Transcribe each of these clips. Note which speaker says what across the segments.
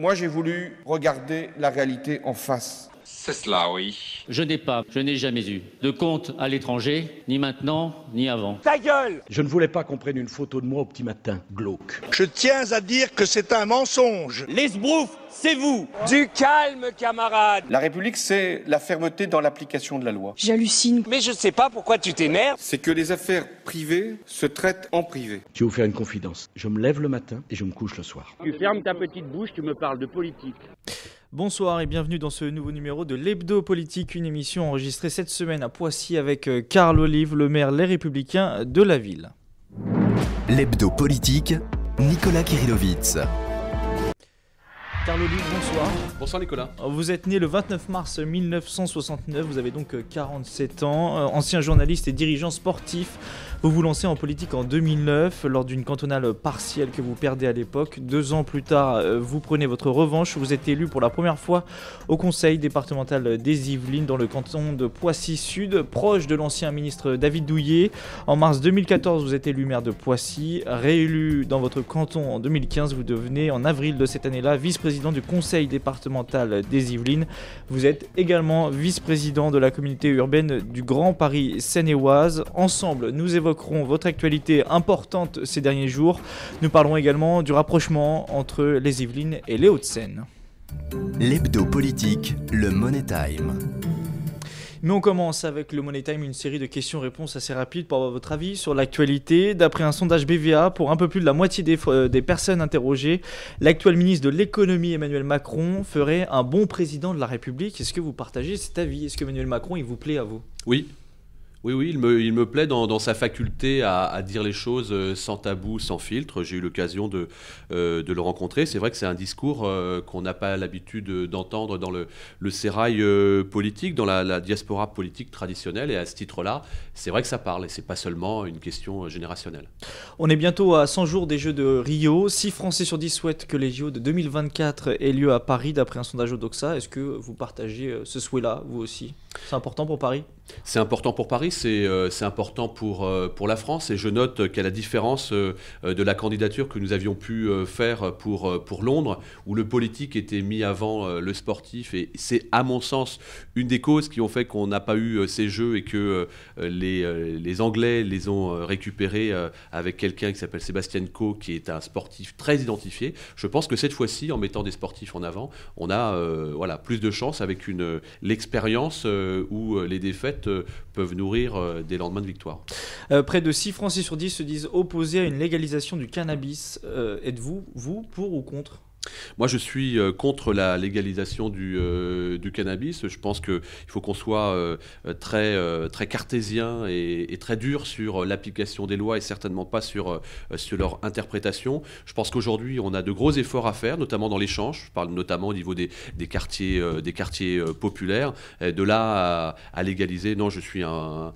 Speaker 1: Moi, j'ai voulu regarder la réalité en face.
Speaker 2: C'est cela, oui. Je n'ai pas, je n'ai jamais eu de compte à l'étranger, ni maintenant, ni avant. Ta gueule Je ne voulais pas
Speaker 1: qu'on prenne une photo de moi au petit matin, glauque. Je tiens à dire que c'est un mensonge. Les
Speaker 2: brouf, c'est vous Du calme, camarade La République, c'est la fermeté dans l'application de la loi. J'hallucine. Mais je ne sais pas pourquoi tu t'énerves. C'est que les affaires privées se traitent en privé.
Speaker 1: Je vais vous faire une confidence. Je me lève le matin et je me couche le soir.
Speaker 2: Tu fermes ta petite bouche, tu me parles de politique. Bonsoir et bienvenue dans ce nouveau numéro de l'Hebdo Politique, une émission enregistrée cette semaine à Poissy avec euh, Carl Olive, le maire Les Républicains de la ville.
Speaker 1: L'Hebdo Politique, Nicolas Kirilovitz.
Speaker 2: Carl Olive, bonsoir. Bonsoir Nicolas. Vous êtes né le 29 mars 1969, vous avez donc 47 euh, ans, euh, ancien journaliste et dirigeant sportif. Vous vous lancez en politique en 2009 lors d'une cantonale partielle que vous perdez à l'époque. Deux ans plus tard, euh, vous prenez votre revanche. Vous êtes élu pour la première fois au conseil départemental des Yvelines dans le canton de Poissy-Sud, proche de l'ancien ministre David Douillet. En mars 2014, vous êtes élu maire de Poissy. Réélu dans votre canton en 2015, vous devenez en avril de cette année-là vice-président du conseil départemental des Yvelines. Vous êtes également vice-président de la communauté urbaine du Grand Paris Seine-et-Oise. Ensemble, nous évoquons votre actualité importante ces derniers jours. Nous parlerons également du rapprochement entre les Yvelines et les Hauts-de-Seine. L'hebdo politique, le Money Time. Mais on commence avec le Money Time, une série de questions-réponses assez rapides pour avoir votre avis sur l'actualité. D'après un sondage BVA, pour un peu plus de la moitié des, euh, des personnes interrogées, l'actuel ministre de l'économie Emmanuel Macron ferait un bon président de la République. Est-ce que vous partagez cet avis Est-ce que Emmanuel Macron, il vous plaît à vous
Speaker 1: Oui, oui, oui, il me, il me plaît dans, sa faculté à, dire les choses euh, sans tabou, sans filtre. J'ai eu l'occasion euh, de, le rencontrer. C'est vrai que c'est un discours euh, qu'on n'a pas l'habitude d'entendre dans le, le sérail politique, dans la, diaspora politique traditionnelle. Et à ce titre-là, c'est vrai que ça parle. Et c'est pas seulement une question générationnelle.
Speaker 2: On est bientôt à 100 jours des Jeux de Rio. 6 Français sur 10 souhaitent que les JO de 2024 aient lieu à Paris, d'après un sondage DOXA, Est-ce que vous partagez ce souhait-là, vous aussi c'est important pour Paris
Speaker 1: C'est important pour Paris, c'est c'est important pour, euh, pour la France. Et je note qu'à la différence euh, euh, de la candidature que nous avions pu faire pour, pour Londres, où le politique était mis avant le sportif, et c'est à mon sens une des causes qui ont fait qu'on n'a pas eu ces jeux et que les, les, Anglais les ont récupérés avec quelqu'un qui s'appelle Sébastien Coe, qui est un sportif très identifié. Je pense que cette fois-ci, en mettant des sportifs en avant, on a voilà, plus de chances avec l'expérience. Euh, où euh, les défaites euh, peuvent nourrir des lendemains de victoire.
Speaker 2: près de 6 Français sur 10 se disent opposés à une légalisation du cannabis. Êtes-vous, vous, pour ou contre
Speaker 1: moi, je suis euh, contre la légalisation du, euh, cannabis. Je pense qu'il faut qu'on soit euh, très, très cartésien et, très dur sur l'application des lois et certainement pas sur, sur leur interprétation. Je pense qu'aujourd'hui, on a de gros efforts à faire, notamment dans l'échange. Je parle notamment au niveau des, quartiers, des quartiers populaires. de là à, légaliser, non, je suis un,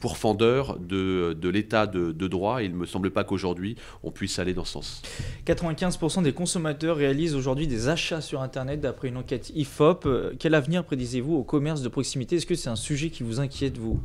Speaker 1: pourfendeur de, de l'état de, de droit. il ne me semble pas qu'aujourd'hui, on puisse aller dans ce sens.
Speaker 2: 95% des consommateurs réalise aujourd'hui des achats sur Internet d'après une enquête IFOP. Euh, quel avenir prédisez-vous au commerce de proximité Est-ce que c'est un sujet qui vous inquiète, vous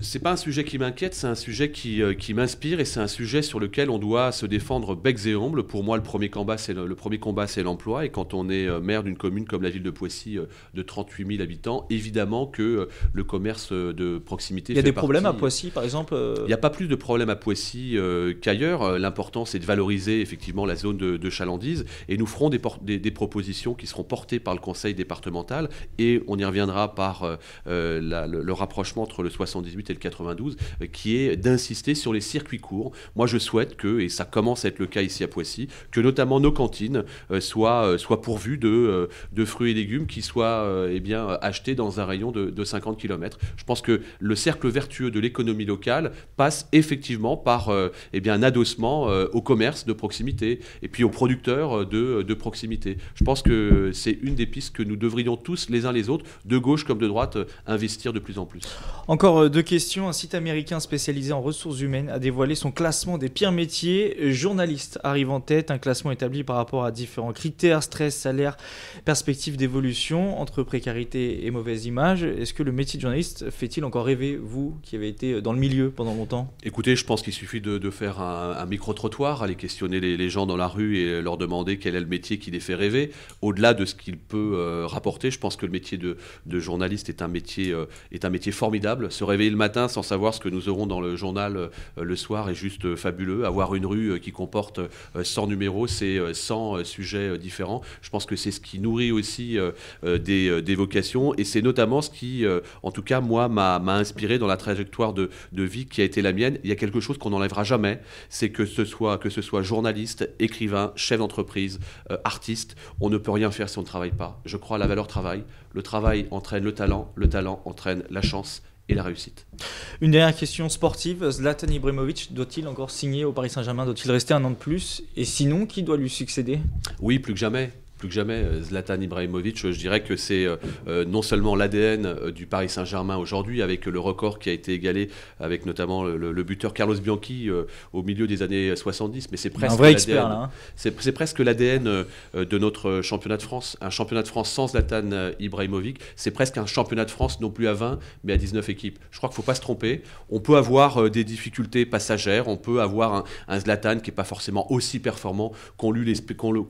Speaker 1: c'est pas un sujet qui m'inquiète, c'est un sujet qui, euh, qui m'inspire et c'est un sujet sur lequel on doit se défendre bec et ongles. Pour moi, le premier combat, c'est le, premier combat, c'est l'emploi. Et quand on est euh, maire d'une commune comme la ville de Poissy euh, de 38 000 habitants, évidemment que le commerce de proximité. Il y a des problèmes à
Speaker 2: Poissy, par exemple. Il n'y a
Speaker 1: pas plus de problèmes à Poissy qu'ailleurs. L'important, c'est de valoriser effectivement la zone de, chalandise. Et nous ferons des, des, propositions qui seront portées par le conseil départemental et on y reviendra par le, le rapprochement entre le 78 et 92, euh, qui est d'insister sur les circuits courts. Moi, je souhaite que, et ça commence à être le cas ici à Poissy, que notamment nos cantines euh, soient, euh, soient pourvues de, de fruits et légumes qui soient eh bien, achetés dans un rayon de, 50 km. Je pense que le cercle vertueux de l'économie locale passe effectivement par eh bien, un adossement au commerce de proximité et puis aux producteurs de, de proximité. Je pense que c'est une des pistes que nous devrions tous, les uns les autres, de gauche comme de droite, investir de plus en plus.
Speaker 2: Encore deux questions question, un site américain spécialisé en ressources humaines a dévoilé son classement des pires métiers. Euh, journaliste arrive en tête, un classement établi par rapport à différents critères, stress, salaire, perspective d'évolution, entre précarité et mauvaise image. Est-ce que le métier de journaliste fait-il encore rêver, vous qui avez été euh, dans le milieu pendant longtemps
Speaker 1: Écoutez, je pense qu'il suffit de, faire un, micro-trottoir, aller questionner les, gens dans la rue et leur demander quel est le métier qui les fait rêver. Au-delà de ce qu'il peut euh, rapporter, je pense que le métier de, journaliste est un métier, est un métier formidable. Se réveiller le matin, sans savoir ce que nous aurons dans le journal euh, le soir est juste euh, fabuleux. Avoir une rue euh, qui comporte 100 numéros, c'est 100 sujets différents. Je pense que c'est ce qui nourrit aussi des, vocations et c'est notamment ce qui, en tout cas, moi, m'a inspiré dans la trajectoire de, vie qui a été la mienne. Il y a quelque chose qu'on n'enlèvera jamais, c'est que ce soit que ce soit journaliste, écrivain, chef d'entreprise, artiste, on ne peut rien faire si on ne travaille pas. Je crois à la valeur travail. Le travail entraîne le talent, le talent entraîne la chance et la réussite.
Speaker 2: Une dernière question sportive. Zlatan Ibrahimovic doit-il encore signer au Paris Saint-Germain Doit-il rester un an de plus Et sinon, qui doit lui succéder Oui, plus que jamais
Speaker 1: plus que jamais euh, Zlatan Ibrahimovic, euh, je dirais que c'est euh, non seulement l'ADN du Paris Saint-Germain aujourd'hui, avec le record qui a été égalé avec notamment le, buteur Carlos Bianchi au milieu des années 70, mais c'est presque l'ADN. Hein. de notre championnat de France. Un championnat de France sans Zlatan Ibrahimovic, c'est presque un championnat de France non plus à 20, mais à 19 équipes. Je crois qu'il ne faut pas se tromper. On peut avoir des difficultés passagères, on peut avoir un, Zlatan qui n'est pas forcément aussi performant qu'on lui,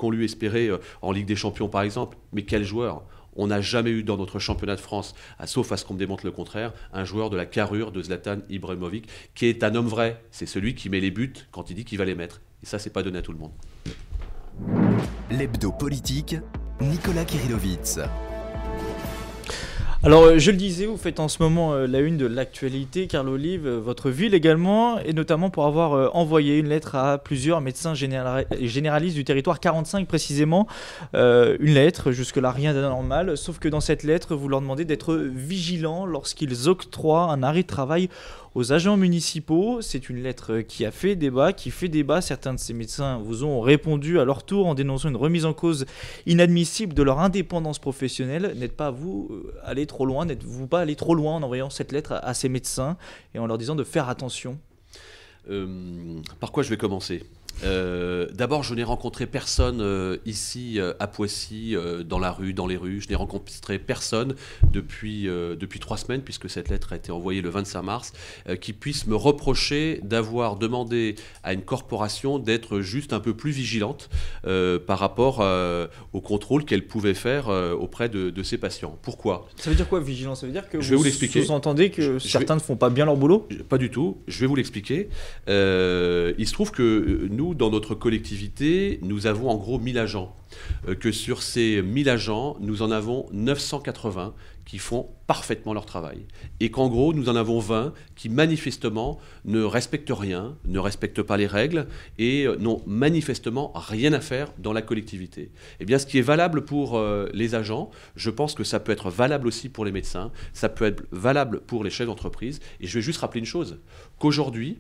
Speaker 1: lui, espérait en Ligue des Champions par exemple, mais quel joueur on n'a jamais eu dans notre championnat de France, sauf à ce qu'on me démontre le contraire, un joueur de la carrure de Zlatan Ibrahimovic, qui est un homme vrai. C'est celui qui met les buts quand il dit qu'il va les mettre. Et ça, c'est pas donné à tout le monde.
Speaker 2: L'hebdo politique, Nicolas Kirilovitz. Alors, euh, je le disais, vous faites en ce moment euh, la une de l'actualité, Carlo Olive, euh, votre ville également, et notamment pour avoir envoyé une lettre à plusieurs médecins généralistes du territoire 45 précisément. une lettre, jusque-là rien d'anormal, sauf que dans cette lettre, vous leur demandez d'être vigilants lorsqu'ils octroient un arrêt de travail aux agents municipaux. C'est une lettre qui a fait débat, qui fait débat. Certains de ces médecins vous ont répondu à leur tour en dénonçant une remise en cause inadmissible de leur indépendance professionnelle. N'êtes pas vous euh, trop loin, n'êtes-vous pas allé trop loin en envoyant cette lettre à, ces médecins et en leur disant de faire attention euh,
Speaker 1: par quoi je vais commencer euh, d'abord, je n'ai rencontré personne euh, ici euh, à Poissy, dans la rue, dans les rues. Je n'ai rencontré personne depuis, depuis trois semaines, puisque cette lettre a été envoyée le 25 mars, qui puisse me reprocher d'avoir demandé à une corporation d'être juste un peu plus vigilante par rapport au contrôle qu'elle pouvait faire auprès de, ses patients. Pourquoi
Speaker 2: Ça veut dire quoi, vigilant Ça veut dire que vous,
Speaker 1: entendez que certains
Speaker 2: ne font pas bien leur boulot Pas du tout.
Speaker 1: Je vais vous l'expliquer. il se trouve que nous, dans notre collectivité, nous avons en gros 1000 agents. Euh, que sur ces 1000 agents, nous en avons 980 qui font parfaitement leur travail. Et qu'en gros, nous en avons 20 qui manifestement ne respectent rien, ne respectent pas les règles et euh, n'ont manifestement rien à faire dans la collectivité. Eh bien, ce qui est valable pour euh, les agents, je pense que ça peut être valable aussi pour les médecins, ça peut être valable pour les chefs d'entreprise. Et je vais juste rappeler une chose, qu'aujourd'hui,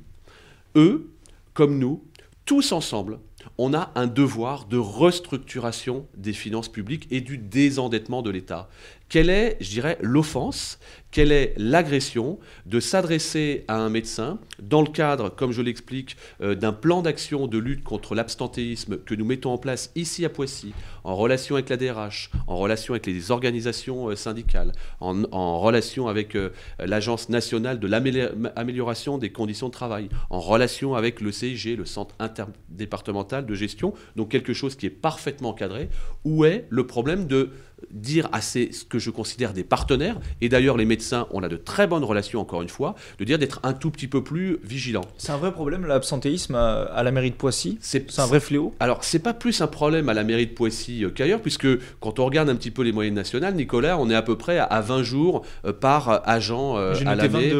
Speaker 1: eux, comme nous, tous ensemble, on a un devoir de restructuration des finances publiques et du désendettement de l'État. Quelle est, je dirais, l'offense quelle est l'agression, de s'adresser à un médecin dans le cadre, comme je l'explique, euh, d'un plan d'action de lutte contre l'abstentéisme que nous mettons en place ici à Poissy, en relation avec la DRH, en relation avec les organisations euh, syndicales, en, relation avec euh, l'Agence nationale de l'amélioration des conditions de travail, en relation avec le CIG, le Centre interdépartemental de gestion, donc quelque chose qui est parfaitement cadré. Où est le problème de dire à ces, ce que je considère des partenaires, et d'ailleurs les médecins on a de très bonnes relations, encore une fois, de dire d'être un tout petit peu plus vigilant.
Speaker 2: C'est un vrai problème, l'absentéisme à, la mairie de Poissy C'est un vrai
Speaker 1: fléau Alors, c'est pas plus un problème à la mairie de Poissy euh, qu'ailleurs, puisque quand on regarde un petit peu les moyennes nationales, Nicolas, on est à peu près à, 20 jours euh, par euh, agent à l'année,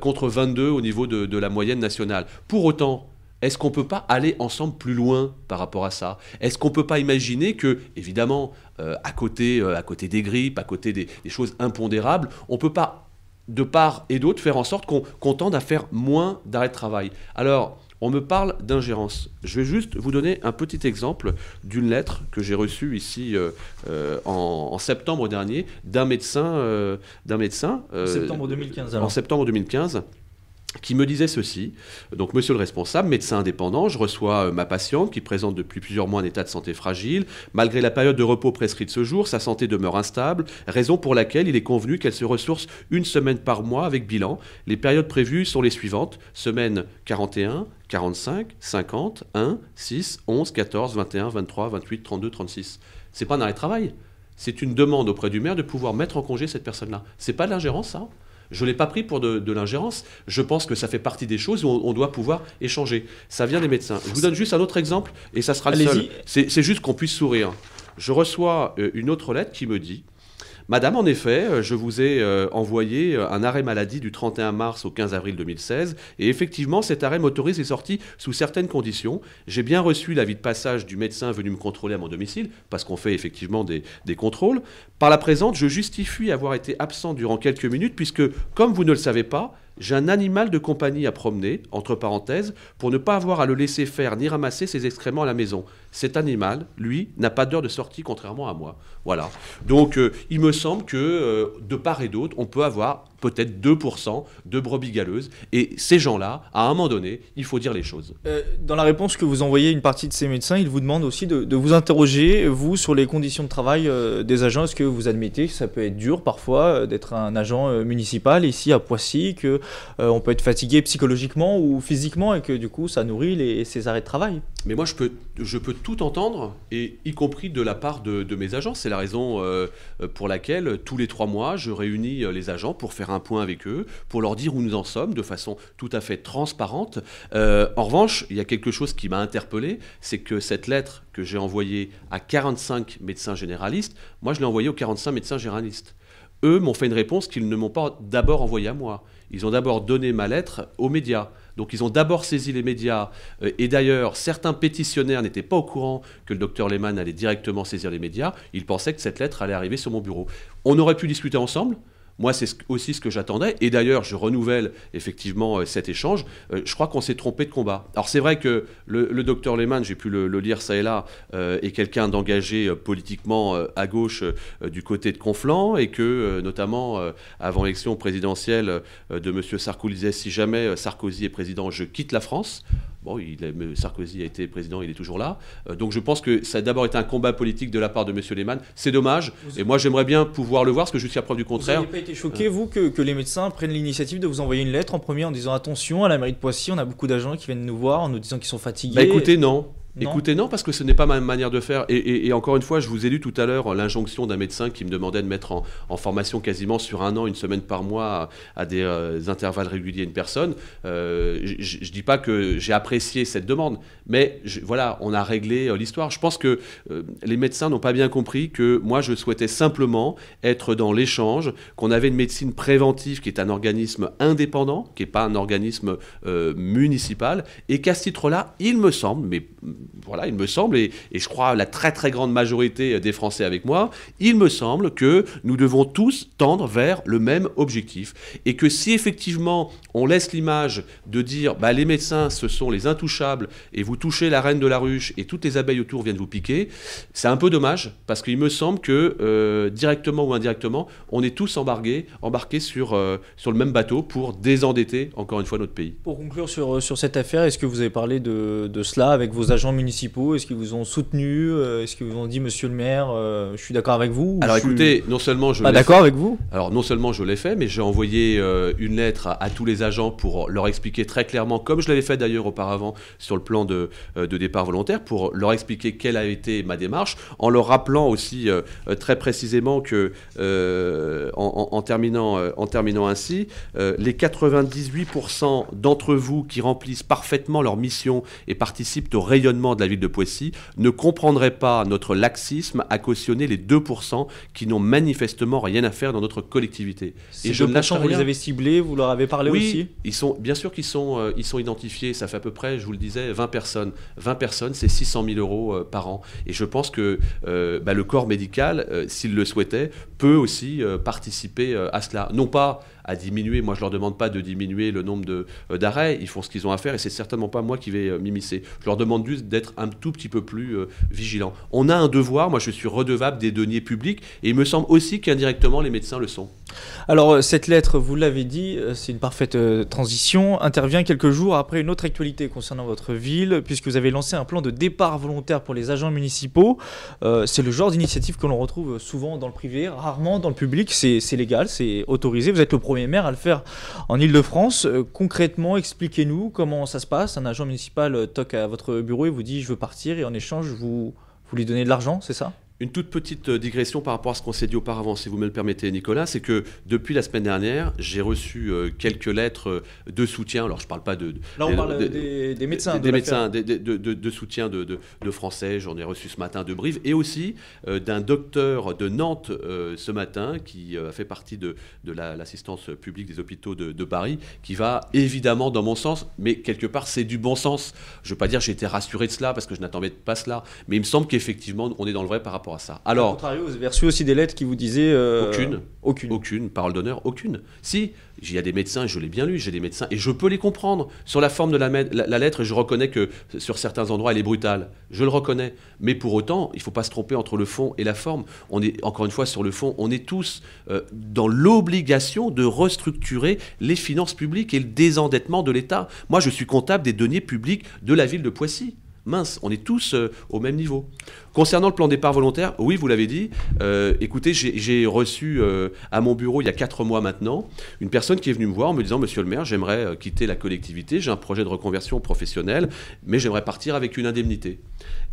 Speaker 1: contre 22 au niveau de, de la moyenne nationale. Pour autant, est-ce qu'on ne peut pas aller ensemble plus loin par rapport à ça Est-ce qu'on ne peut pas imaginer que, évidemment, euh, à, côté, euh, à côté des grippes, à côté des, choses impondérables. On ne peut pas, de part et d'autre, faire en sorte qu'on qu tende à faire moins d'arrêt de travail. Alors, on me parle d'ingérence. Je vais juste vous donner un petit exemple d'une lettre que j'ai reçue ici euh, en, septembre dernier d'un médecin. Euh, septembre 2015. Alors. En septembre 2015 qui me disait ceci. Donc, monsieur le responsable, médecin indépendant, je reçois euh, ma patiente qui présente depuis plusieurs mois un état de santé fragile. Malgré la période de repos prescrite ce jour, sa santé demeure instable, raison pour laquelle il est convenu qu'elle se ressource une semaine par mois avec bilan. Les périodes prévues sont les suivantes semaine 41, 45, 50, 1, 6, 11, 14, 21, 23, 28, 32, 36. C'est pas un arrêt de travail. C'est une demande auprès du maire de pouvoir mettre en congé cette personne-là. C'est pas de l'ingérence, ça je ne l'ai pas pris pour de, l'ingérence. Je pense que ça fait partie des choses où on, doit pouvoir échanger. Ça vient des médecins. Je vous donne juste un autre exemple, et ça sera le seul. C'est juste qu'on puisse sourire. Je reçois euh, une autre lettre qui me dit Madame, en effet, euh, je vous ai euh, envoyé euh, un arrêt maladie du 31 mars au 15 avril 2016, et effectivement, cet arrêt m'autorise est sorti sous certaines conditions. J'ai bien reçu l'avis de passage du médecin venu me contrôler à mon domicile, parce qu'on fait effectivement des contrôles. Par la présente, je justifie avoir été absent durant quelques minutes, puisque, comme vous ne le savez pas, j'ai un animal de compagnie à promener, entre parenthèses, pour ne pas avoir à le laisser faire ni ramasser ses excréments à la maison. Cet animal, lui, n'a pas d'heure de sortie, contrairement à moi. Voilà. Donc, euh, il me semble que, euh, de part et d'autre, on peut avoir peut-être 2% de brebis galeuses. Et ces gens-là, à un moment donné, il faut dire les choses.
Speaker 2: Euh, dans la réponse que vous envoyez une partie de ces médecins, ils vous demandent aussi de, vous interroger, vous, sur les conditions de travail euh, des agents. Est-ce que vous admettez que ça peut être dur parfois euh, d'être un agent municipal ici à Poissy, que on peut être fatigué psychologiquement ou physiquement et que du coup ça nourrit les, ces arrêts de travail Mais moi, je peux, je peux tout entendre, et y compris de la part
Speaker 1: de, de mes agents. C'est la raison pour laquelle tous les trois mois, je réunis les agents pour faire un point avec eux pour leur dire où nous en sommes de façon tout à fait transparente. Euh, en revanche, il y a quelque chose qui m'a interpellé, c'est que cette lettre que j'ai envoyée à 45 médecins généralistes, moi je l'ai envoyée aux 45 médecins généralistes. Eux m'ont fait une réponse qu'ils ne m'ont pas d'abord envoyée à moi. Ils ont d'abord donné ma lettre aux médias. Donc ils ont d'abord saisi les médias. Euh, et d'ailleurs, certains pétitionnaires n'étaient pas au courant que le docteur Lehmann allait directement saisir les médias. Ils pensaient que cette lettre allait arriver sur mon bureau. On aurait pu discuter ensemble. Moi, c'est aussi ce que j'attendais. Et d'ailleurs, je renouvelle effectivement euh, cet échange. Euh, je crois qu'on s'est trompé de combat. Alors, c'est vrai que le, docteur Lehmann, j'ai pu le, lire ça et là, euh, est quelqu'un d'engagé politiquement à gauche du côté de Conflans et que, notamment, avant l'élection présidentielle de M. Sarkozy disait si jamais Sarkozy est président, je quitte la France. Bon, il Sarkozy a été président, il est toujours là. Euh, donc je pense que ça a d'abord été un combat politique de la part de M. Lehman. C'est dommage. et moi, j'aimerais bien pouvoir le voir, parce que jusqu'à preuve du contraire. Vous n'avez pas été choqué, euh.
Speaker 2: vous, que, que, les médecins prennent l'initiative de vous envoyer une lettre en premier en disant attention à la mairie de Poissy, on a beaucoup d'agents qui viennent nous voir en nous disant qu'ils sont fatigués. Bah écoutez, non. Écoutez,
Speaker 1: non, parce que ce n'est pas ma manière de faire. Et, encore une fois, je vous ai lu tout à l'heure l'injonction d'un médecin qui me demandait de mettre en, formation quasiment sur un an, une semaine par mois, à, des euh, intervalles réguliers une personne. Euh, je ne dis pas que j'ai apprécié cette demande, mais voilà, on a réglé euh, l'histoire. Je pense que les médecins n'ont pas bien compris que moi, je souhaitais simplement être dans l'échange, qu'on avait une médecine préventive qui est un organisme indépendant, qui n'est pas un organisme municipal, et qu'à ce titre-là, il me semble, mais voilà, il me semble, et, je crois la très très grande majorité des Français avec moi, il me semble que nous devons tous tendre vers le même objectif. Et que si effectivement on laisse l'image de dire bah, les médecins ce sont les intouchables et vous touchez la reine de la ruche et toutes les abeilles autour viennent vous piquer, c'est un peu dommage parce qu'il me semble que euh, directement ou indirectement, on est tous embarqués, embarqués sur, euh, sur le même bateau pour désendetter encore une fois notre pays.
Speaker 2: Pour conclure sur, euh, sur cette affaire, est-ce que vous avez parlé de, de cela avec vos agents municipaux Est-ce qu'ils vous ont soutenu euh, Est-ce qu'ils vous ont dit, monsieur le maire, euh, je suis d'accord avec vous Alors écoutez, non seulement je. Pas d'accord avec vous
Speaker 1: Alors non seulement je l'ai fait, mais j'ai envoyé euh, une lettre à, tous les agents pour leur expliquer très clairement, comme je l'avais fait d'ailleurs auparavant sur le plan de, départ volontaire, pour leur expliquer quelle a été ma démarche, en leur rappelant aussi très précisément que, en, terminant, en terminant ainsi, les 98% d'entre vous qui remplissent parfaitement leur mission et participent au rayonnement de la ville de Poissy ne comprendrait pas notre laxisme à cautionner les 2% qui n'ont manifestement rien à faire dans notre collectivité. Et je ne Vous les avez
Speaker 2: ciblés, vous leur avez parlé aussi
Speaker 1: ils sont, Bien sûr qu'ils sont, euh, ils sont identifiés. Ça fait à peu près, je vous le disais, 20 personnes. 20 personnes, c'est 600 000 euros euh, par an. Et je pense que euh, bah, le corps médical, s'il le souhaitait, peut aussi participer à cela. Non pas à diminuer. Moi, je leur demande pas de diminuer le nombre euh, d'arrêts. Ils font ce qu'ils ont à faire et c'est certainement pas moi qui vais euh, m'immiscer. Je leur demande juste d'être un tout petit peu plus euh, vigilant. On a un devoir. Moi, je suis redevable des deniers publics et il me semble aussi qu'indirectement, les médecins le sont.
Speaker 2: Alors euh, cette lettre, vous l'avez dit, euh, c'est une parfaite euh, transition, intervient quelques jours après une autre actualité concernant votre ville, puisque vous avez lancé un plan de départ volontaire pour les agents municipaux. c'est le genre d'initiative que l'on retrouve souvent dans le privé, rarement dans le public, c'est légal, c'est autorisé. Vous êtes le premier maire à le faire en Ile-de-France. Concrètement, expliquez-nous comment ça se passe. Un agent municipal toque à votre bureau et vous dit je veux partir et en échange, vous, vous lui donnez de l'argent, c'est ça une toute
Speaker 1: petite euh, digression par rapport à ce qu'on s'est dit auparavant, si vous me le permettez, Nicolas, c'est que depuis la semaine dernière, j'ai reçu euh, quelques lettres euh, de soutien. Alors, je ne parle pas de. Là, on parle des, médecins. Des médecins, de, soutien de, Français. J'en ai reçu ce matin de Brive et aussi d'un docteur de Nantes ce matin qui fait partie de, l'assistance publique des hôpitaux de, Paris, qui va évidemment dans mon sens, mais quelque part, c'est du bon sens. Je ne veux pas dire j'ai été rassuré de cela parce que je n'attendais pas cela, mais il me semble qu'effectivement, on est dans le vrai par rapport alors, au contraire, vous avez reçu aussi des lettres qui vous disaient euh, aucune, aucune, aucune parole d'honneur, aucune. Si, il y a des médecins, je l'ai bien lu, j'ai des médecins et je peux les comprendre sur la forme de la, lettre. Je reconnais que sur certains endroits, elle est brutale. Je le reconnais, mais pour autant, il ne faut pas se tromper entre le fond et la forme. On est encore une fois sur le fond, on est tous euh, dans l'obligation de restructurer les finances publiques et le désendettement de l'État. Moi, je suis comptable des deniers publics de la ville de Poissy mince, on est tous euh, au même niveau. Concernant le plan départ volontaire, oui, vous l'avez dit, euh, écoutez, j'ai reçu euh, à mon bureau il y a quatre mois maintenant une personne qui est venue me voir en me disant, Monsieur le maire, j'aimerais quitter la collectivité, j'ai un projet de reconversion professionnelle, mais j'aimerais partir avec une indemnité.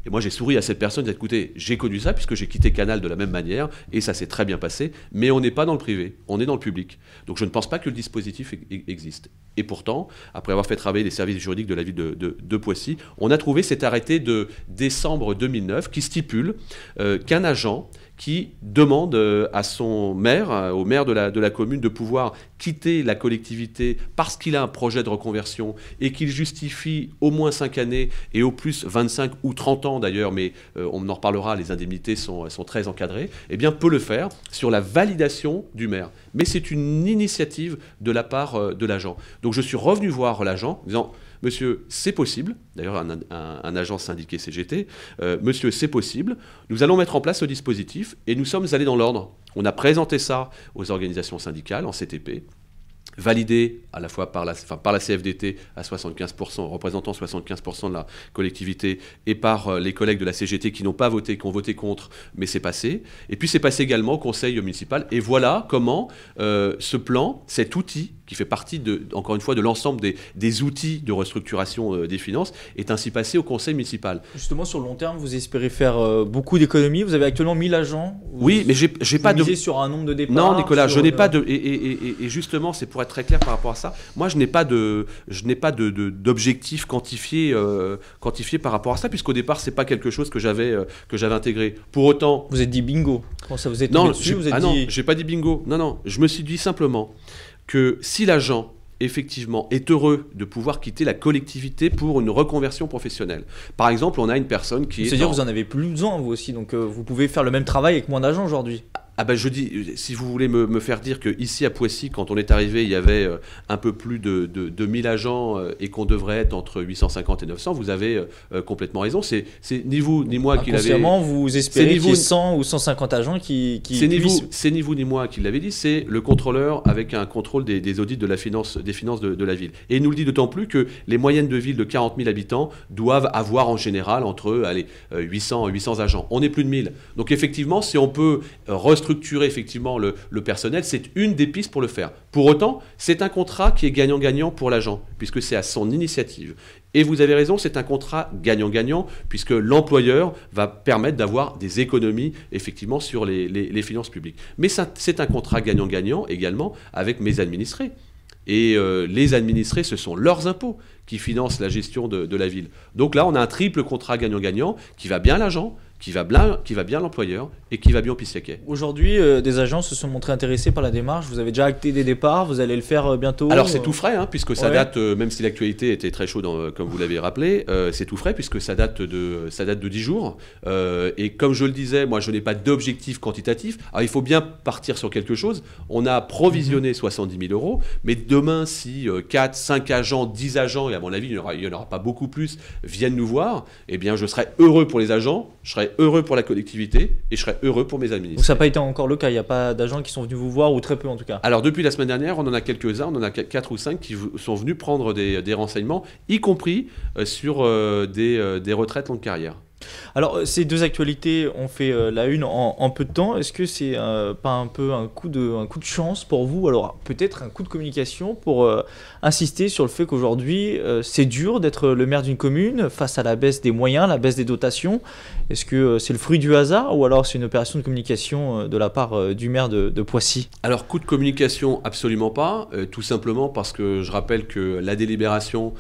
Speaker 1: Et moi, j'ai souri à cette personne, j'ai dit, écoutez, j'ai connu ça puisque j'ai quitté Canal de la même manière et ça s'est très bien passé, mais on n'est pas dans le privé, on est dans le public. Donc je ne pense pas que le dispositif e-, e-, existe. Et pourtant, après avoir fait travailler les services juridiques de la ville de, Poissy, on a trouvé cet arrêté de décembre 2009 qui stipule euh, qu'un agent qui demande euh, à son maire, euh, au maire de la, commune, de pouvoir quitter la collectivité parce qu'il a un projet de reconversion et qu'il justifie au moins 5 années et au plus 25 ou 30 ans d'ailleurs, mais euh, on en reparlera, les indemnités sont, très encadrées, eh bien peut le faire sur la validation du maire. Mais c'est une initiative de la part de l'agent. Donc je suis revenu voir l'agent en disant... Monsieur, c'est possible. D'ailleurs, un, agent syndiqué CGT. Euh, monsieur, c'est possible. Nous allons mettre en place ce dispositif et nous sommes allés dans l'ordre. On a présenté ça aux organisations syndicales en CTP validé à la fois par la, par la CFDT à 75%, représentant 75% de la collectivité, et par euh, les collègues de la CGT qui n'ont pas voté, qui ont voté contre, mais c'est passé. Et puis c'est passé également au conseil municipal. Et voilà comment euh, ce plan, cet outil, qui fait partie, de, encore une fois, de l'ensemble des, des, outils de restructuration euh, des finances, est ainsi passé au conseil municipal.
Speaker 2: Justement, sur le long terme, vous espérez faire euh, beaucoup d'économies. Vous avez actuellement 1000 agents. oui, mais j'ai, j'ai pas de. sur un nombre de départs. Non, Nicolas, je n'ai pas
Speaker 1: de. Et, et, et, justement, c'est pour être très clair par rapport à ça. Moi, je n'ai pas de, je n'ai pas de, d'objectif quantifié, euh, quantifié par rapport à ça, puisqu'au départ, c'est pas quelque chose que j'avais, que j'avais intégré. Pour autant. Vous êtes dit
Speaker 2: bingo. Quand ça vous est non, dessus, vous êtes ah non,
Speaker 1: j'ai pas dit bingo. Non, non. Je me suis dit simplement que si l'agent effectivement est heureux de pouvoir quitter la collectivité pour une reconversion professionnelle. Par exemple, on a une personne qui... C'est-à-dire que vous en avez
Speaker 2: plus besoin, vous aussi, donc euh, vous pouvez faire le même
Speaker 1: travail avec moins d'agents aujourd'hui. Ah ben je dis, si vous voulez me, faire dire qu'ici à Poissy, quand on est arrivé, il y avait euh, un peu plus de, de, 1000 agents euh, et qu'on devrait être entre 850 et 900, vous avez euh, complètement raison. C'est ni vous ni moi qui l'avez... vous espérez qu'il y ait
Speaker 2: 100 ou 150 agents qui... c'est ni,
Speaker 1: ni, vous ni moi qui l'avez dit, c'est le contrôleur avec un contrôle des, audits de la finance, des finances de, la ville. Et il nous le dit d'autant plus que les moyennes de ville de 40 000 habitants doivent avoir en général entre allez, 800 800 agents. On est plus de 1000. Donc effectivement, si on peut restructurer Structurer effectivement le, personnel, c'est une des pistes pour le faire. Pour autant, c'est un contrat qui est gagnant-gagnant pour l'agent, puisque c'est à son initiative. Et vous avez raison, c'est un contrat gagnant-gagnant, puisque l'employeur va permettre d'avoir des économies, effectivement, sur les, finances publiques. Mais c'est un contrat gagnant-gagnant également avec mes administrés. Et euh, les administrés, ce sont leurs impôts qui financent la gestion de, de la ville. Donc là, on a un triple contrat gagnant-gagnant qui va bien l'agent, qui va, bien, qui va bien l'employeur et qui va bien au Pisséquet.
Speaker 2: Aujourd'hui, euh, des agents se sont montrés intéressés par la démarche. Vous avez déjà acté des départs, vous allez le faire euh, bientôt Alors c'est euh tout frais, hein, puisque ça date,
Speaker 1: même si l'actualité était très chaude, hein, comme vous l'avez rappelé, c'est tout frais, puisque ça date de, ça date de 10 jours. et comme je le disais, moi je n'ai pas d'objectif quantitatif. Alors il faut bien partir sur quelque chose. On a provisionné 70 mhm. 000 euros, mais demain, si 4, 5 agents, 10 agents, et à mon avis, il n'y en, aura, pas beaucoup plus, viennent nous voir, eh bien je serai heureux pour les agents, je serai heureux pour la collectivité et je serais heureux pour mes amis. Donc ça n'a pas
Speaker 2: été encore le cas, il n'y a pas d'agents qui sont venus vous voir, ou très peu en tout cas
Speaker 1: Alors depuis la semaine dernière, on en a quelques-uns, on en a 4 ou 5 qui sont venus prendre des, renseignements, y compris euh, sur euh, des, euh, des retraites longue carrière.
Speaker 2: Alors, euh, ces deux actualités ont fait euh, la une en, peu de temps. Est-ce que c'est euh, pas un peu un coup de, un coup de chance pour vous Alors, peut-être un coup de communication pour insister sur le fait qu'aujourd'hui, c'est dur d'être le maire d'une commune face à la baisse des moyens, la baisse des dotations. Est-ce que c'est le fruit du hasard ou alors c'est une opération de communication de la part du maire de, Poissy Alors, coup de communication, absolument pas.
Speaker 1: tout simplement parce que je rappelle que la délibération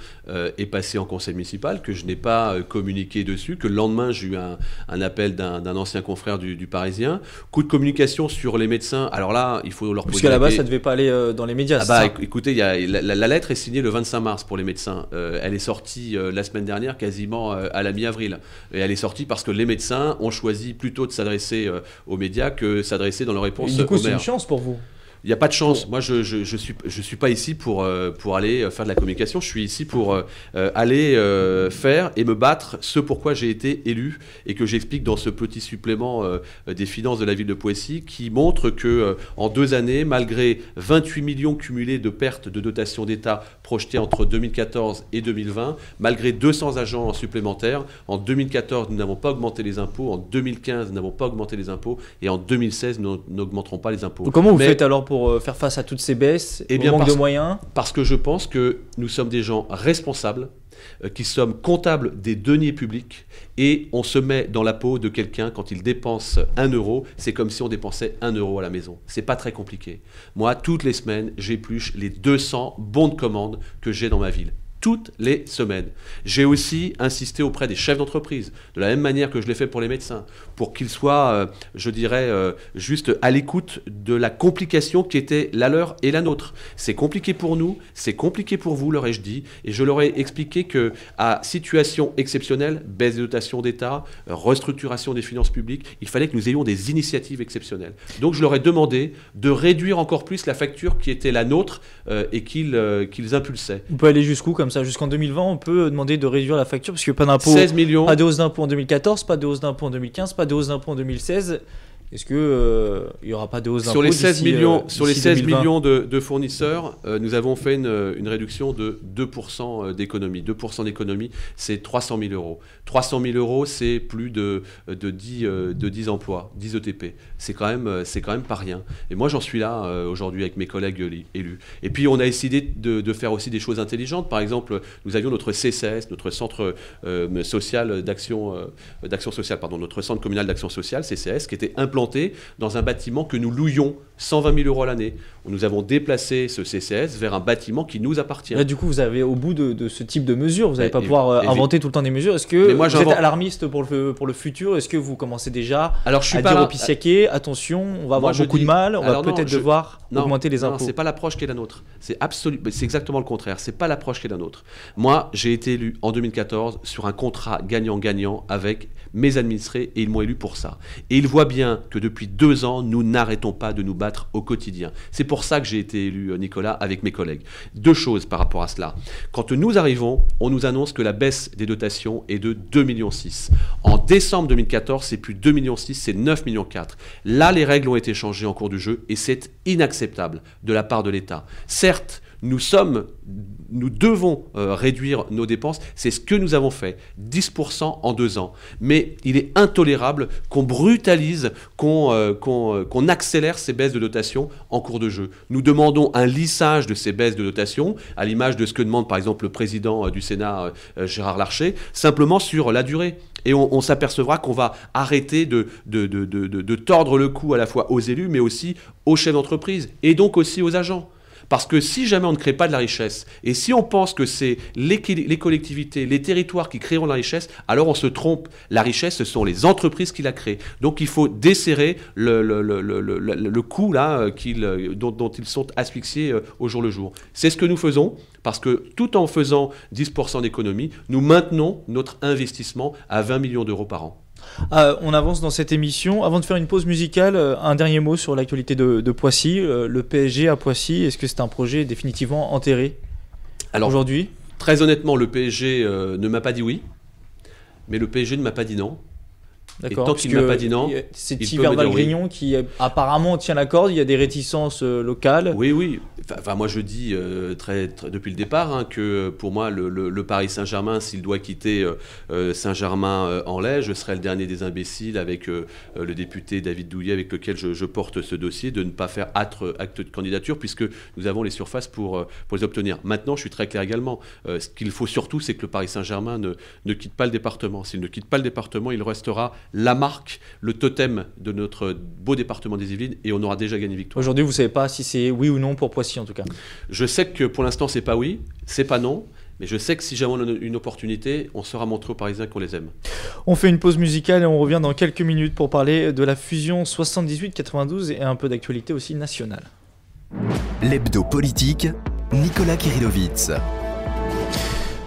Speaker 1: est passée en conseil municipal, que je n'ai pas communiqué dessus, que le lendemain, j'ai eu un, appel d'un ancien confrère du, Parisien. Coup de communication sur les médecins. Alors là, il faut leur poser. Parce qu'à la base, ça devait pas aller euh, dans les médias. Ah bah, ça écoutez, la, lettre est signée le 25 mars pour les médecins. Euh, elle est sortie euh, la semaine dernière, quasiment à la mi-avril. Et elle est sortie parce que les médecins ont choisi plutôt de s'adresser aux médias que s'adresser dans leur réponse. Et du coup, c'est une chance pour vous. Il n'y a pas de chance. Moi, je ne suis, je suis, pas ici pour, euh, aller euh, faire de la communication. Je suis ici pour euh, aller faire et me battre ce pourquoi j'ai été élu et que j'explique dans ce petit supplément des finances de la ville de Poissy qui montre que en deux années, malgré 28 millions cumulés de pertes de dotation d'État projetées entre 2014 et 2020, malgré 200 agents supplémentaires, en 2014, nous n'avons pas augmenté les impôts. En 2015, nous n'avons pas augmenté les impôts. Et en 2016, nous n'augmenterons pas les impôts. comment vous faites
Speaker 2: alors pour euh, faire face à toutes ces baisses et eh bien manque de moyens
Speaker 1: Parce que je pense que nous sommes des gens responsables, euh, qui sommes comptables des deniers publics et on se met dans la peau de quelqu'un quand il dépense un euro, c'est comme si on dépensait un euro à la maison. C'est pas très compliqué. Moi, toutes les semaines, j'épluche les 200 bons de commande que j'ai dans ma ville toutes les semaines. J'ai aussi insisté auprès des chefs d'entreprise, de la même manière que je l'ai fait pour les médecins, pour qu'ils soient, euh, je dirais, euh, juste à l'écoute de la complication qui était la leur et la nôtre. C'est compliqué pour nous, c'est compliqué pour vous, leur ai-je dit, et je leur ai expliqué que à situation exceptionnelle, baisse des dotations d'État, restructuration des finances publiques, il fallait que nous ayons des initiatives exceptionnelles. Donc je leur ai demandé de réduire encore plus la facture qui était la nôtre euh, et qu'ils impulsaient.
Speaker 2: On peut aller jusqu'où comme Jusqu'en 2020, on peut demander de réduire la facture parce que pas d'impôt. 16 millions. Pas de hausse d'impôt en 2014, pas de hausse d'impôt en 2015, pas de hausse d'impôt en 2016. Est-ce qu'il n'y euh, aura pas de hausse sur les 16 euh, millions Sur les 16 millions
Speaker 1: de, de fournisseurs, euh, nous avons fait une, une réduction de 2% euh, d'économie. 2% d'économie, c'est 300 000 euros. 300 000 euros, c'est plus de, de, 10, de 10 emplois, 10 ETP. C'est quand, même, quand même pas rien. Et moi, j'en suis là aujourd'hui avec mes collègues élus. Et puis, on a décidé de, de, faire aussi des choses intelligentes. Par exemple, nous avions notre CCS, notre centre social d'action sociale, pardon, notre centre communal d'action sociale, CCS, qui était implanté dans un bâtiment que nous louions 120 000 euros à l'année. Nous avons déplacé ce CCS
Speaker 2: vers un bâtiment qui nous appartient. du coup, vous avez au bout de, ce type de mesures, vous n'allez pas pouvoir euh, inventer tout le temps des mesures. Est-ce que vous êtes alarmiste pour le, pour le futur Est-ce que vous commencez déjà Alors, je suis à pas dire au attention, on va avoir beaucoup de mal, on va peut-être devoir augmenter les impôts Non, c'est pas l'approche qui est la nôtre.
Speaker 1: C'est c'est exactement le contraire. C'est pas l'approche qui est la nôtre. Moi, j'ai été élu en 2014 sur un contrat gagnant-gagnant avec mes administrés et ils m'ont élu pour ça. Et ils voient bien que depuis deux ans, nous n'arrêtons pas de nous battre au quotidien. C'est pour ça que j'ai été élu, euh, Nicolas, avec mes collègues. Deux choses par rapport à cela. Quand nous arrivons, on nous annonce que la baisse des dotations est de 2,6 millions. En décembre 2014, c'est plus 2,6 millions, c'est 9,4 millions. Là, les règles ont été changées en cours du jeu et c'est inacceptable de la part de l'État. Certes, nous sommes nous devons euh, réduire nos dépenses. C'est ce que nous avons fait, 10% en deux ans. Mais il est intolérable qu'on brutalise, qu'on euh, euh, accélère ces baisses de dotation en cours de jeu. Nous demandons un lissage de ces baisses de dotation, à l'image de ce que demande par exemple le président du Sénat, Gérard Larcher, simplement sur la durée. Et on, s'apercevra qu'on va arrêter de, de tordre le cou à la fois aux élus, mais aussi aux chefs d'entreprise, et donc aussi aux agents. Parce que si jamais on ne crée pas de la richesse, et si on pense que c'est les, collectivités, les territoires qui créeront la richesse, alors on se trompe. La richesse, ce sont les entreprises qui la créent. Donc il faut desserrer le, coût là, euh, euh, dont, dont, ils sont asphyxiés euh, au jour le jour. C'est ce que nous faisons, parce que tout en faisant 10% d'économie, nous maintenons
Speaker 2: notre investissement à 20 millions d'euros par an. Euh, on avance dans cette émission. Avant de faire une pause musicale, euh, un dernier mot sur l'actualité de, Poissy. Euh, le PSG à Poissy, est-ce que c'est un projet définitivement enterré Alors
Speaker 1: aujourd'hui Très honnêtement, le PSG ne m'a pas dit oui, mais le
Speaker 2: PSG ne m'a pas dit non. D'accord. Et tant qu'il pas dit non, c'est Hivert Valgrignon qui euh, apparemment tient la corde. Il y a des réticences euh, locales. Oui, oui. Enfin, moi je
Speaker 1: dis euh, très, depuis le départ hein, que pour moi le, Paris Saint-Germain, s'il doit quitter Saint-Germain en laye je serai le dernier des imbéciles avec le député David Douillet avec lequel je, porte ce dossier de ne pas faire acte de candidature puisque nous avons les surfaces pour, pour les obtenir. Maintenant, je suis très clair également. ce qu'il faut surtout, c'est que le Paris Saint-Germain ne, ne quitte pas le département. S'il ne quitte pas le département, il restera la marque, le totem de notre beau département des Yvelines et on aura déjà gagné victoire.
Speaker 2: Aujourd'hui, vous ne savez pas si c'est oui ou non pour Poissy en tout cas
Speaker 1: Je sais que pour l'instant, c'est pas oui, c'est pas non. Mais je sais que si jamais on une opportunité, on sera montré aux Parisiens qu'on les aime.
Speaker 2: On fait une pause musicale et on revient dans quelques minutes pour parler de la fusion 78-92 et un peu d'actualité aussi nationale.
Speaker 1: L'hebdo politique,
Speaker 2: Nicolas Kirilovitz.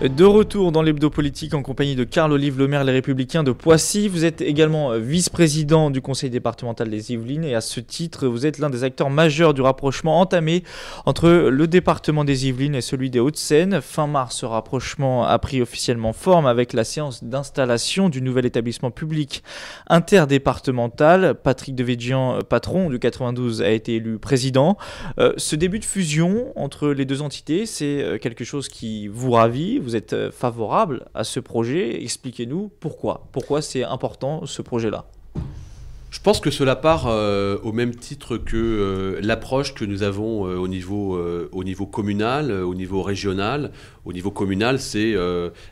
Speaker 2: De retour dans l'hebdo politique en compagnie de Carl-Olive Lemaire, les Républicains de Poissy. Vous êtes également euh, vice-président du conseil départemental des Yvelines et à ce titre, vous êtes l'un des acteurs majeurs du rapprochement entamé entre le département des Yvelines et celui des Hauts-de-Seine. Fin mars, ce rapprochement a pris officiellement forme avec la séance d'installation du nouvel établissement public interdépartemental. Patrick Devedjian, euh, patron du 92, a été élu président. Euh, ce début de fusion entre les deux entités, c'est quelque chose qui vous ravit vous êtes euh, favorable à ce projet. Expliquez-nous pourquoi. Pourquoi c'est important ce projet-là je pense que cela
Speaker 1: part euh, au même titre que euh, l'approche que nous avons au, niveau, au niveau communal, au niveau régional. Au niveau communal, c'est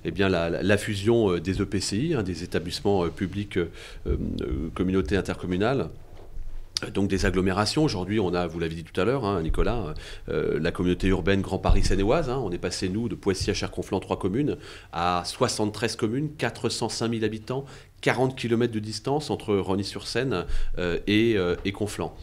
Speaker 1: eh bien la, fusion des EPCI, hein, des établissements publics communautés intercommunales, donc des agglomérations. Aujourd'hui, on a, vous l'avez dit tout à l'heure, hein, Nicolas, euh, euh, la communauté urbaine Grand Paris Seine-et-Oise. Hein. on est passé, nous, de Poissy à Cherconflant, trois communes, à 73 communes, 405 000 habitants, 40 km de distance entre Rony-sur-Seine euh, et, et, Conflans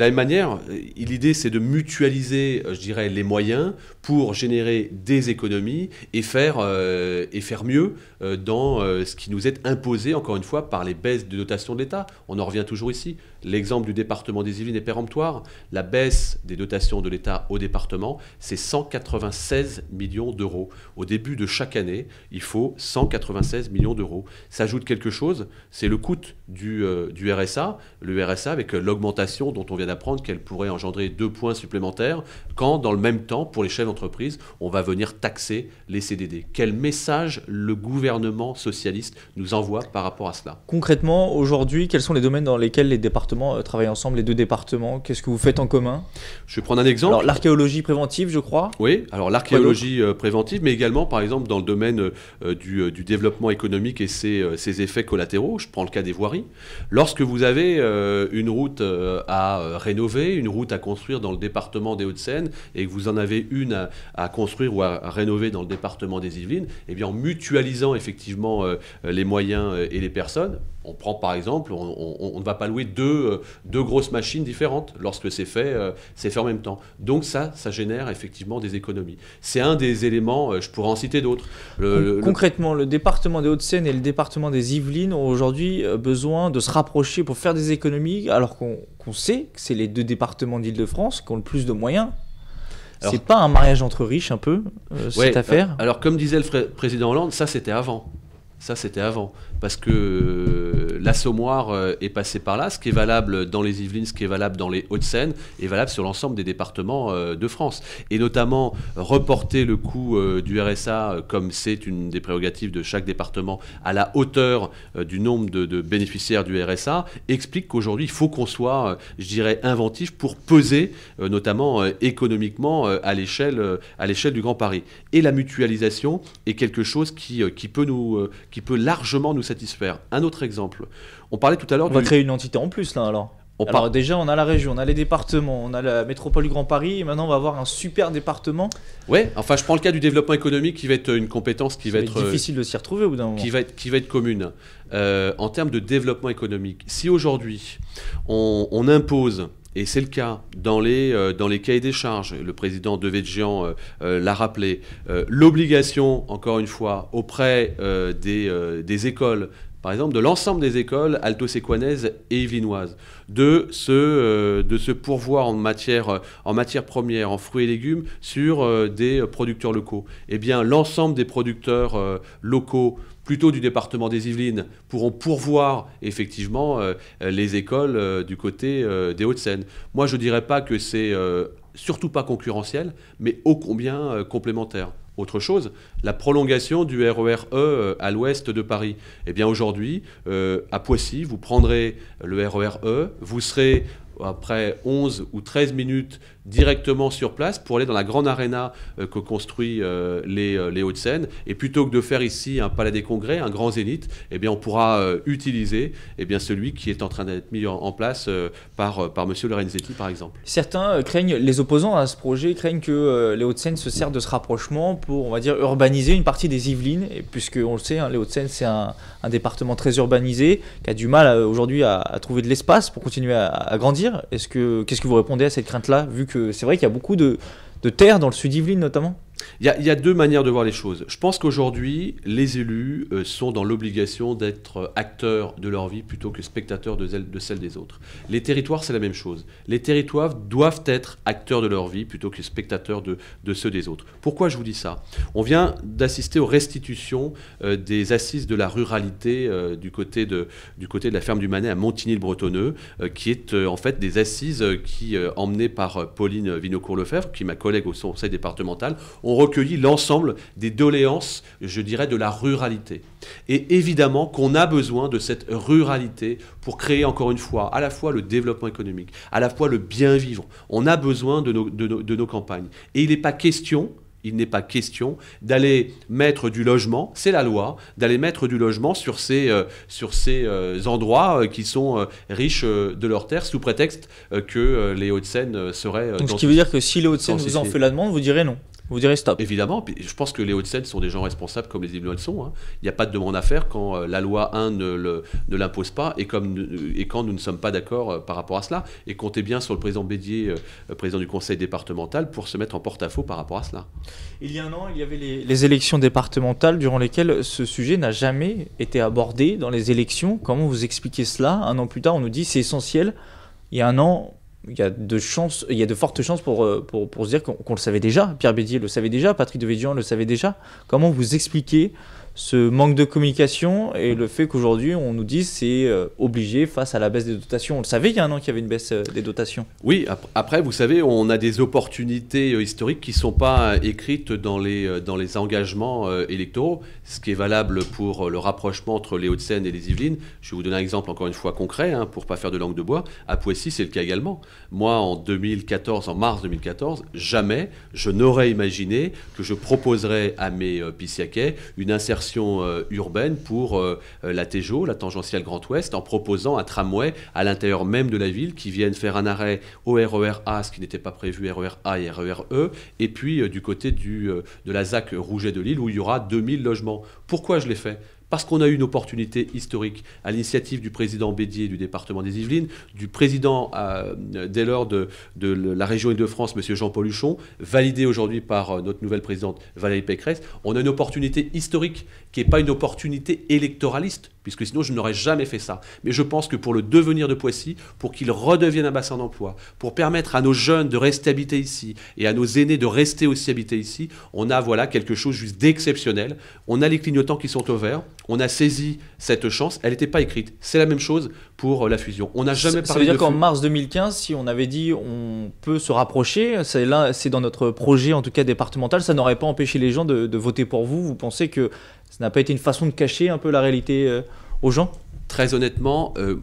Speaker 1: la même manière, l'idée c'est de mutualiser, euh, je dirais, les moyens pour générer des économies et faire, euh, et faire mieux euh, dans ce qui nous est imposé, encore une fois, par les baisses de dotations de l'État. On en revient toujours ici. L'exemple du département des Yvelines est péremptoire. La baisse des dotations de l'État au département, c'est 196 millions d'euros. Au début de chaque année, il faut 196 millions d'euros. S'ajoute quelque chose, c'est le coût du, du RSA, le RSA avec l'augmentation dont on vient apprendre qu'elle pourrait engendrer deux points supplémentaires quand, dans le même temps, pour les chefs d'entreprise, on va venir taxer les CDD. Quel message le gouvernement socialiste nous envoie par rapport à cela
Speaker 2: Concrètement, aujourd'hui, quels sont les domaines dans lesquels les départements euh, travaillent ensemble, les deux départements Qu'est-ce que vous faites en commun Je vais prendre un exemple. l'archéologie préventive, je crois.
Speaker 1: Oui, alors l'archéologie euh, préventive, mais également, par exemple, dans le domaine euh, du, développement économique et ses, ses, effets collatéraux. Je prends le cas des voiries. Lorsque vous avez une route à euh, rénover, une route à construire dans le département des Hauts-de-Seine et que vous en avez une à, construire ou à, rénover dans le département des Yvelines, eh bien en mutualisant effectivement euh, les moyens euh, et les personnes, on prend par exemple, on, ne va pas louer euh, deux, grosses machines différentes lorsque c'est fait, euh, c'est fait en même temps. Donc ça, ça génère effectivement des économies. C'est un des éléments, euh, je pourrais en citer d'autres.
Speaker 2: Concrètement, le... département des Hauts-de-Seine et le département des Yvelines ont aujourd'hui besoin de se rapprocher pour faire des économies, alors qu'on sait que c'est les deux départements d'Île-de-France qui ont le plus de moyens c'est pas un mariage entre riches un peu cette affaire. Alors comme disait le président Hollande, ça c'était avant.
Speaker 1: Ça c'était avant parce que euh, l'assommoir euh, est passé par là. Ce qui est valable dans les Yvelines, ce qui est valable dans les Hauts-de-Seine, est valable sur l'ensemble des départements euh, de France. Et notamment, reporter le coût du RSA, comme c'est une des prérogatives de chaque département, à la hauteur du nombre de, bénéficiaires du RSA, explique qu'aujourd'hui, il faut qu'on soit, je dirais, inventif pour peser, notamment économiquement, à l'échelle du Grand Paris. Et la mutualisation est quelque chose qui peut, nous,
Speaker 2: qui peut largement nous satisfaire. Un autre exemple. On parlait tout à l'heure. On va créer une entité en plus là alors. On alors déjà, on a la région, on a les départements, on a la métropole du Grand Paris, et maintenant on va avoir un super département.
Speaker 1: Ouais, enfin je prends le cas du développement économique qui va être euh, une compétence qui va être... Euh, difficile
Speaker 2: de s'y retrouver au bout d'un Qui
Speaker 1: va être, commune. Euh, en termes de développement économique, si aujourd'hui on impose et c'est le cas euh, dans les, cahiers des charges. Le président De euh, euh, l'a rappelé. L'obligation, encore une fois, auprès des, écoles par exemple, de l'ensemble des écoles alto-séquanaises et vinoises, de se, de se pourvoir en matière, en matière première, en fruits et légumes, sur des producteurs locaux. Eh bien, l'ensemble des producteurs locaux plutôt du département des Yvelines pourront pourvoir effectivement euh, euh, les écoles euh, du côté des Hauts-de-Seine. Moi, je ne dirais pas que c'est surtout pas concurrentiel, mais ô combien complémentaire. Autre chose, la prolongation du RER E, e à l'ouest de Paris. Eh bien aujourd'hui, à Poissy, vous prendrez le RER e, e, vous serez après 11 ou 13 minutes directement sur place pour aller dans la grande arène euh, que construit euh, les, euh, les Hauts-de-Seine. Et plutôt que de faire ici un palais des congrès, un grand zénith, eh bien, on pourra utiliser eh bien, celui qui est en train d'être mis en, place par, par M. Lorenzetti, par exemple.
Speaker 2: Certains craignent, les opposants à ce projet craignent que les Hauts-de-Seine se servent de ce rapprochement pour, on va dire, urbaniser une partie des Yvelines, et puisque on le sait, hein, les Hauts-de-Seine, c'est un, un, département très urbanisé, qui a du mal aujourd'hui à, trouver de l'espace pour continuer à, grandir. Est-ce que, qu'est-ce que vous répondez à cette crainte-là, vu c'est vrai qu'il y a beaucoup de, de terres dans le sud Yvelines notamment il y, a deux manières de voir les choses. Je pense qu'aujourd'hui, les élus euh, sont
Speaker 1: dans l'obligation d'être euh, acteurs de leur vie plutôt que spectateurs de, de celle des autres. Les territoires, c'est la même chose. Les territoires doivent être acteurs de leur vie plutôt que spectateurs de, ceux des autres. Pourquoi je vous dis ça On vient d'assister aux restitutions euh, des assises de la ruralité du, côté de, la ferme du Manet à Montigny-le-Bretonneux, qui est en fait des assises qui, emmenées par Pauline Vinocourt-Lefebvre, qui est ma collègue au conseil départemental, on recueilli l'ensemble des doléances, je dirais, de la ruralité. Et évidemment qu'on a besoin de cette ruralité pour créer, encore une fois, à la fois le développement économique, à la fois le bien vivre. On a besoin de nos, campagnes. Et il n'est pas question, il n'est pas question d'aller mettre du logement, c'est la loi, d'aller mettre du logement sur ces, euh, sur ces euh, endroits euh, qui sont riches de leurs terres sous prétexte que les Hauts-de-Seine seraient. Donc, ce qui veut dire que si les Hauts-de-Seine vous en fait la demande, vous direz non. Vous direz stop. Évidemment, je pense que les Hauts-de-Seine sont des gens responsables comme les le sont. Hein. Il n'y a pas de demande à faire quand euh, la loi 1 ne, l'impose pas et, quand nous ne sommes pas d'accord euh, par rapport à cela. Et comptez bien sur le président Bédier, euh, président du conseil départemental, pour se mettre en porte-à-faux par rapport
Speaker 2: à cela. Il y a un an, il y avait les, les élections départementales durant lesquelles ce sujet n'a jamais été abordé dans les élections. Comment vous expliquez cela Un an plus tard, on nous dit c'est essentiel. Il y a un an, il y a de chances, il y a de fortes chances pour, euh, se dire qu'on le savait déjà. Pierre Bédier le savait déjà, Patrick Devedjian le savait déjà. Comment vous expliquez ce manque de communication et le fait qu'aujourd'hui on nous dise c'est euh, obligé face à la baisse des dotations. On le savait il y a un an qu'il y avait une baisse euh, des dotations. Oui, après vous savez, on a des opportunités euh, historiques qui ne sont
Speaker 1: pas écrites dans les, dans les engagements électoraux, ce qui est valable pour le rapprochement entre les Hauts-de-Seine et les Yvelines. Je vais vous donner un exemple encore une fois concret, hein, pour ne pas faire de langue de bois. À Poissy, c'est le cas également. Moi, en 2014, en mars 2014, jamais je n'aurais imaginé que je proposerais à mes Pissiaquais une insertion euh, urbaine pour euh, euh, la Téjo, la tangentielle Grand Ouest, en proposant un tramway à l'intérieur même de la ville qui vienne faire un arrêt au RER e A, ce qui n'était pas prévu, RER e A et RER e, e, et puis du côté du, de la ZAC Rouget de Lille où il y aura 2000 logements. Pourquoi je l'ai fait parce qu'on a eu une opportunité historique à l'initiative du président Bédier du département des Yvelines, du président euh, dès lors de, la région Île-de-France, M. Jean-Paul Huchon, validé aujourd'hui par euh, notre nouvelle présidente Valérie Pécresse. On a une opportunité historique qui n'est pas une opportunité électoraliste, puisque sinon je n'aurais jamais fait ça. Mais je pense que pour le devenir de Poissy, pour qu'il redevienne un bassin d'emploi, pour permettre à nos jeunes de rester habités ici et à nos aînés de rester aussi habités ici, on a voilà quelque chose juste d'exceptionnel. On a les clignotants qui sont au vert, on a saisi cette chance, elle n'était pas écrite. C'est la même chose pour euh, la fusion. On n'a jamais parlé. Ça veut dire qu'en mars
Speaker 2: 2015, si on avait dit on peut se rapprocher, c'est là, c'est dans notre projet en tout cas départemental, ça n'aurait pas empêché les gens de, voter pour vous. Vous pensez que ça n'a pas été une façon de cacher un peu la réalité euh, aux gens Très honnêtement. Euh,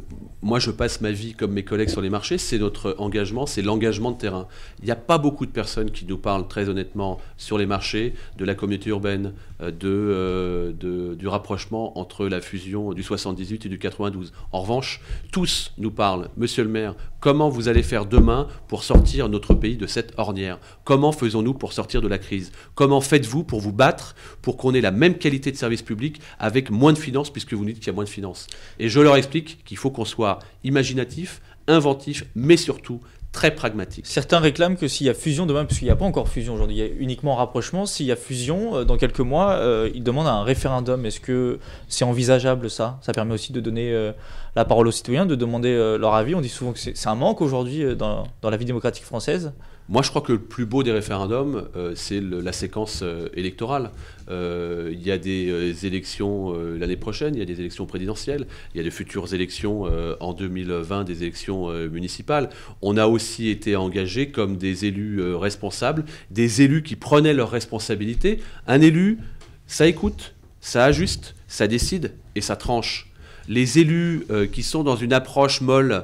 Speaker 2: moi, je passe ma vie comme mes collègues sur
Speaker 1: les marchés. C'est notre engagement, c'est l'engagement de terrain. Il n'y a pas beaucoup de personnes qui nous parlent très honnêtement sur les marchés de la communauté urbaine, euh, euh, de, du rapprochement entre la fusion du 78 et du 92. En revanche, tous nous parlent, monsieur le maire, comment vous allez faire demain pour sortir notre pays de cette ornière Comment faisons-nous pour sortir de la crise Comment faites-vous pour vous battre pour qu'on ait la même qualité de service public avec moins de finances, puisque vous nous dites qu'il y a moins de finances Et je leur explique qu'il faut qu'on soit imaginatif, inventif,
Speaker 2: mais surtout très pragmatique. Certains réclament que s'il y a fusion demain, puisqu'il n'y a pas encore fusion aujourd'hui, il y a uniquement rapprochement, s'il y a fusion, euh, dans quelques mois, euh, ils demandent un référendum. Est-ce que c'est envisageable ça Ça permet aussi de donner euh, la parole aux citoyens, de demander leur avis. On dit souvent que c'est un manque aujourd'hui dans la vie démocratique française. Moi, je crois que le plus beau des référendums, euh,
Speaker 1: c'est la séquence euh, électorale. Euh, il y a des élections l'année prochaine, il y a des élections présidentielles, il y a de futures élections en 2020, des élections municipales. On a aussi été engagés comme des élus responsables, des élus qui prenaient leurs responsabilités. Un élu, ça écoute, ça ajuste, ça décide et ça tranche les élus qui sont dans une approche molle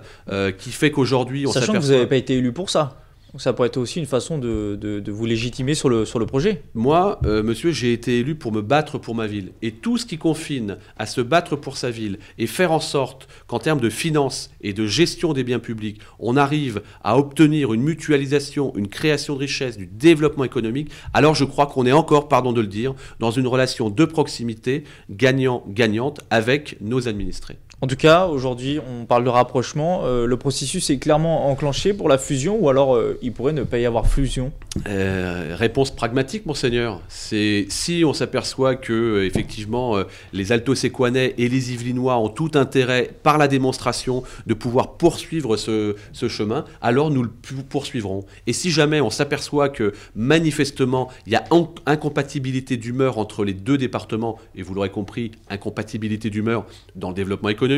Speaker 1: qui fait qu'aujourd'hui on Sachant que vous n'avez pas été élu pour ça. Donc ça pourrait être aussi une façon de, vous légitimer sur le, sur le projet. Moi, euh, monsieur, j'ai été élu pour me battre pour ma ville. Et tout ce qui confine à se battre pour sa ville et faire en sorte qu'en termes de finances et de gestion des biens publics, on arrive à obtenir une mutualisation, une création de richesses, du développement économique, alors je crois qu'on est encore, pardon de le dire, dans une relation de proximité gagnant-gagnante avec nos administrés.
Speaker 2: En tout cas, aujourd'hui, on parle de rapprochement. Euh, le processus est clairement enclenché pour la fusion ou alors euh, il pourrait ne pas y avoir fusion
Speaker 1: euh, Réponse pragmatique, monseigneur. C'est si on s'aperçoit que effectivement les Alto-Séquanais et les Yvelinois ont tout intérêt par la démonstration de pouvoir poursuivre ce chemin, alors nous le poursuivrons. Et si jamais on s'aperçoit que manifestement il y a incompatibilité d'humeur entre les deux départements, et vous l'aurez compris, incompatibilité d'humeur dans le développement économique,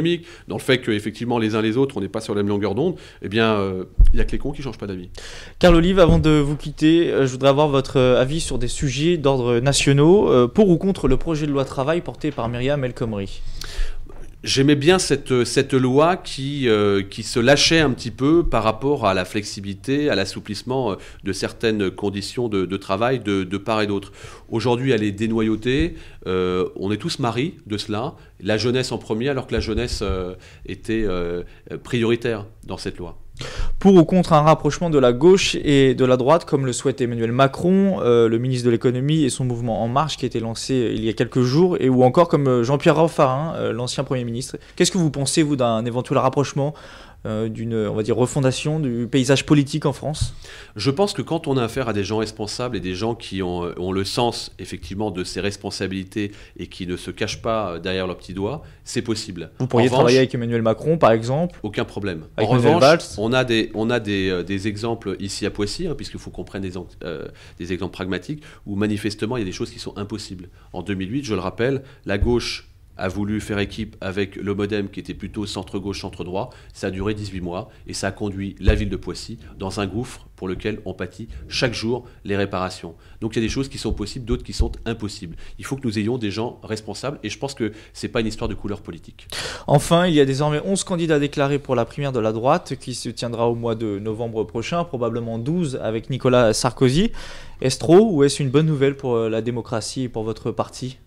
Speaker 1: dans le fait qu'effectivement les uns les autres, on n'est pas sur la même longueur d'onde, eh
Speaker 2: bien, euh, il n'y a que les cons qui ne changent pas d'avis. Carl Olive, avant de vous quitter, euh, je voudrais avoir votre euh, avis sur des sujets d'ordre nationaux, pour ou contre le projet de loi travail porté par Myriam El Khomri. J'aimais bien cette, cette loi qui, euh, qui se lâchait un petit
Speaker 1: peu par rapport à la flexibilité, à l'assouplissement euh, de certaines conditions de, travail de, de, part et d'autre. Aujourd'hui, elle est dénoyautée. Euh, on est tous maris de cela. La jeunesse en premier, alors que la jeunesse était prioritaire dans cette loi
Speaker 2: pour ou contre un rapprochement de la gauche et de la droite, comme le souhaite Emmanuel Macron, euh, le ministre de l'économie et son mouvement En Marche qui a été lancé euh, il y a quelques jours, et ou encore comme euh, Jean-Pierre Raffarin, l'ancien Premier ministre. Qu'est-ce que vous pensez, vous, d'un éventuel rapprochement euh, d'une, on va dire, refondation du paysage politique en France
Speaker 1: Je pense que quand on a affaire à des gens responsables et des gens qui ont, euh, le sens, effectivement, de ses responsabilités et qui ne se cachent pas euh, derrière leurs petits doigts, c'est possible. Vous pourriez travailler avec
Speaker 2: Emmanuel Macron, par exemple Aucun problème. Avec en revanche,
Speaker 1: on a, des, on a des, exemples ici à Poissy, hein, puisqu'il faut qu'on prenne des, des exemples pragmatiques, où manifestement, il y a des choses qui sont impossibles. En 2008, je le rappelle, la gauche a voulu faire équipe avec le modem qui était plutôt centre-gauche, centre-droit. Ça a duré 18 mois et ça a conduit la ville de Poissy dans un gouffre pour lequel on pâtit chaque jour les réparations. Donc il y a des choses qui sont possibles, d'autres qui sont impossibles. Il faut que nous ayons des gens responsables et je pense que ce n'est pas une
Speaker 2: histoire de couleur politique. Enfin, il y a désormais 11 candidats déclarés pour la primaire de la droite qui se tiendra au mois de novembre prochain, probablement 12 avec Nicolas Sarkozy. Est-ce trop ou est-ce une bonne nouvelle pour euh, la démocratie et pour votre parti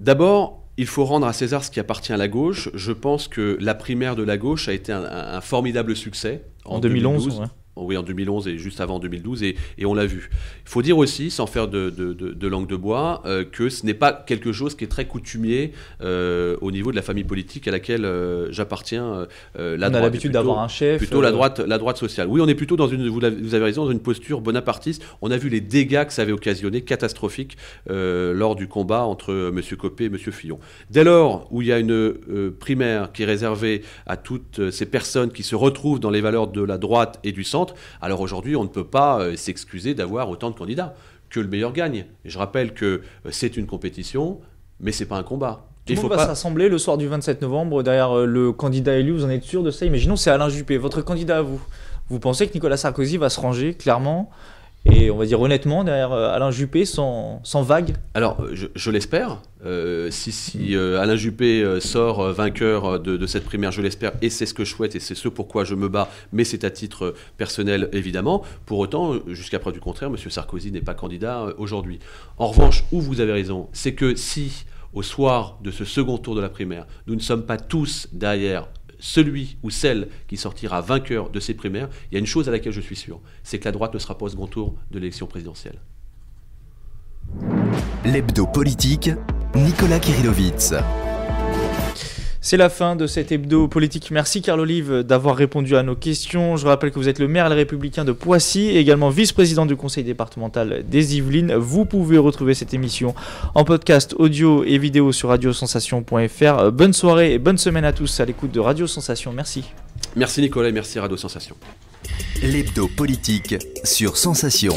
Speaker 2: D'abord, il faut rendre
Speaker 1: à César ce qui appartient à la gauche. Je pense que la primaire de la gauche a été un, formidable succès
Speaker 2: en, 2011. 2012
Speaker 1: oui, en 2011 et juste avant 2012, et, on l'a vu. Il faut dire aussi, sans faire de, langue de bois, euh, que ce n'est pas quelque chose qui est très coutumier euh, au niveau de la famille politique à laquelle euh, j'appartiens. on a l'habitude d'avoir un chef. Plutôt la, droite, la droite sociale. Oui, on est plutôt dans une, vous, avez raison, dans une posture bonapartiste. On a vu les dégâts que ça avait occasionné, catastrophiques, lors du combat entre M. Copé et M. Fillon. Dès lors où il y a une primaire qui est réservée à toutes ces personnes qui se retrouvent dans les valeurs de la droite et du centre, alors aujourd'hui, on ne peut pas euh, s'excuser d'avoir autant de candidats. Que le meilleur gagne. Je rappelle que euh, c'est une compétition, mais c'est pas un combat. Tout le monde pas...
Speaker 2: s'assembler le soir du 27 novembre derrière euh, le candidat élu, vous en êtes sûr de ça Imaginons c'est Alain Juppé, votre candidat à vous. Vous pensez que Nicolas Sarkozy va se ranger clairement et on va dire honnêtement derrière euh, Alain Juppé sans, vague Alors euh, je, l'espère. Euh, si, si Alain
Speaker 1: Juppé sort vainqueur de, cette primaire, je l'espère, et c'est ce que je souhaite, et c'est ce pourquoi je me bats, mais c'est à titre personnel évidemment. Pour autant, jusqu'à preuve du contraire, M. Sarkozy n'est pas candidat aujourd'hui. En revanche, où vous avez raison, c'est que si au soir de ce second tour de la primaire, nous ne sommes pas tous derrière celui ou celle qui sortira vainqueur de ces primaires, il y a une chose à laquelle je suis sûr, c'est que la droite ne sera pas au second tour de l'élection présidentielle.
Speaker 2: L'hebdo politique, Nicolas Kirilovitz. C'est la fin de cet hebdo politique. Merci Carl Olive d'avoir répondu à nos questions. Je rappelle que vous êtes le maire républicain de Poissy et également vice-président du conseil départemental des Yvelines. Vous pouvez retrouver cette émission en podcast audio et vidéo sur radiosensation.fr. Bonne soirée et bonne semaine à tous à l'écoute de Radio Sensation. Merci.
Speaker 1: Merci Nicolas et merci Radio
Speaker 2: Sensation. L'hebdo politique sur Sensation.